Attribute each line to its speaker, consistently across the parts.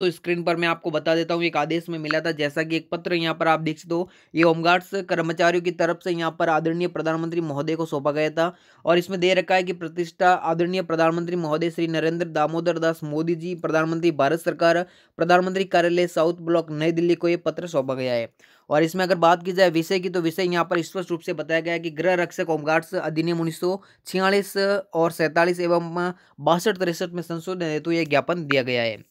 Speaker 1: तो स्क्रीन पर मैं आपको बता देता हूँ एक आदेश में मिला था जैसा कि एक पत्र यहाँ पर आप देख सकते हो ये होमगार्ड्स कर्मचारियों की तरफ से यहाँ पर आदरणीय प्रधानमंत्री महोदय को सौंपा गया था और इसमें दे रखा है कि प्रतिष्ठा आदरणीय प्रधानमंत्री महोदय श्री नरेंद्र दामोदर दास मोदी जी प्रधानमंत्री भारत सरकार प्रधानमंत्री कार्यालय साउथ ब्लॉक नई दिल्ली को ये पत्र सौंपा गया है और इसमें अगर बात की जाए विषय की तो विषय यहाँ पर स्पष्ट रूप से बताया गया है कि गृह रक्षक होमगार्ड्स अधिनियम उन्नीस और सैंतालीस एवं बासठ तिरसठ में संशोधन हेतु यह ज्ञापन दिया गया है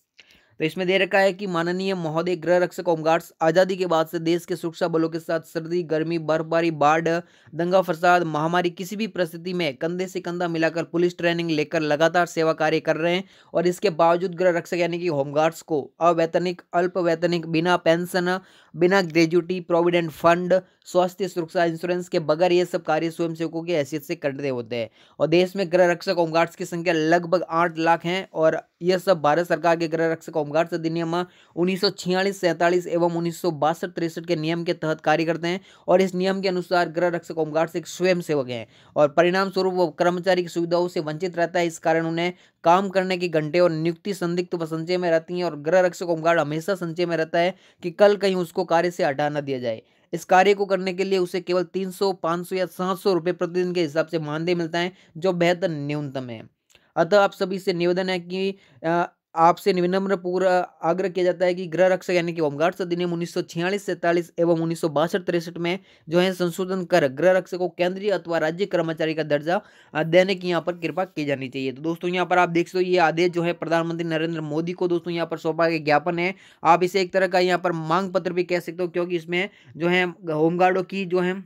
Speaker 1: तो इसमें दे रखा है कि माननीय महोदय गृह रक्षक होमगार्ड्स गार्ड्स आज़ादी के बाद से देश के सुरक्षा बलों के साथ सर्दी गर्मी बर्फबारी बाढ़ दंगा फसाद महामारी किसी भी परिस्थिति में कंधे से कंधा मिलाकर पुलिस ट्रेनिंग लेकर लगातार सेवा कार्य कर रहे हैं और इसके बावजूद गृह रक्षक यानी कि होमगार्ड्स को अवैतनिक अल्पवैतनिक बिना पेंशन बिना ग्रेजुटी प्रोविडेंट फंड स्वास्थ्य सुरक्षा इंश्योरेंस के बगैर ये सब कार्य स्वयंसेवकों की हैसियत से करते होते हैं और देश में गृह रक्षक होमगार्ड्स की संख्या लगभग आठ लाख हैं और यह सब भारत सरकार के गृह रक्षक होमगार्ड्स अधिनियम उन्नीस सौ छियालीस एवं उन्नीस सौ बासठ तिरसठ के नियम के तहत कार्य करते हैं और इस नियम के अनुसार गृह रक्षक होमगार्ड्स एक स्वयं सेवक हैं और परिणाम स्वरूप वो कर्मचारी की सुविधाओं से वंचित रहता है इस कारण उन्हें काम करने के घंटे और नियुक्ति संदिग्ध व संचय में रहती हैं और गृह रक्षक होमगार्ड हमेशा संचय में रहता है कि कल कहीं उसको कार्य से हटा ना दिया जाए इस कार्य को करने के लिए उसे केवल 300, 500 या 700 रुपये प्रतिदिन के हिसाब से मानदेय मिलता है जो बेहतर न्यूनतम है अतः आप सभी से निवेदन है कि आपसे निविनम्र पूरा आग्रह किया जाता है कि गृह रक्षक यानी कि होमगार्ड अधिनियम उन्नीस सौ छियालीस सैंतालीस एवं उन्नीस सौ बासठ तिरसठ में जो है संशोधन कर गृह रक्षक को केंद्रीय अथवा राज्य कर्मचारी का दर्जा देने की यहाँ पर कृपा की जानी चाहिए तो दोस्तों यहाँ पर आप देख सो ये आदेश जो है प्रधानमंत्री नरेंद्र मोदी को दोस्तों यहाँ पर सौंपा गया ज्ञापन है आप इसे एक तरह का यहाँ पर मांग पत्र भी कह सकते हो क्योंकि इसमें जो है होमगार्डों की जो है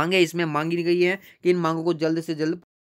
Speaker 1: मांगे इसमें मांगी गई है कि इन मांगों को जल्द से जल्द